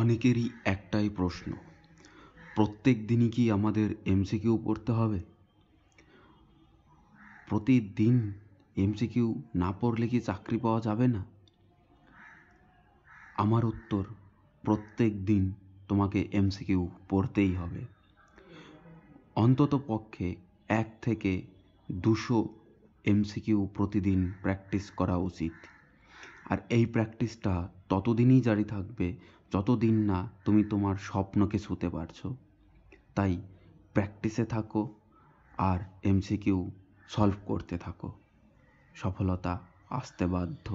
অনেকেরই একটাই প্রশ্ন প্রত্যেক দিনই কি আমাদের এমসিকিউ পড়তে হবে প্রতিদিন এমসিকিউ না পড়লে কি চাকরি পাওয়া যাবে না আমার উত্তর প্রত্যেক দিন তোমাকে এমসিকিউ পড়তেই হবে অন্তত পক্ষে এক থেকে দুশো এমসিকিউ প্রতিদিন প্র্যাকটিস করা উচিত আর এই প্র্যাকটিসটা ততদিনই জারি থাকবে যতদিন না তুমি তোমার স্বপ্নকে ছুঁতে পারছো তাই প্র্যাকটিসে থাকো আর এমসিকিউ সলভ করতে থাকো সফলতা আসতে বাধ্য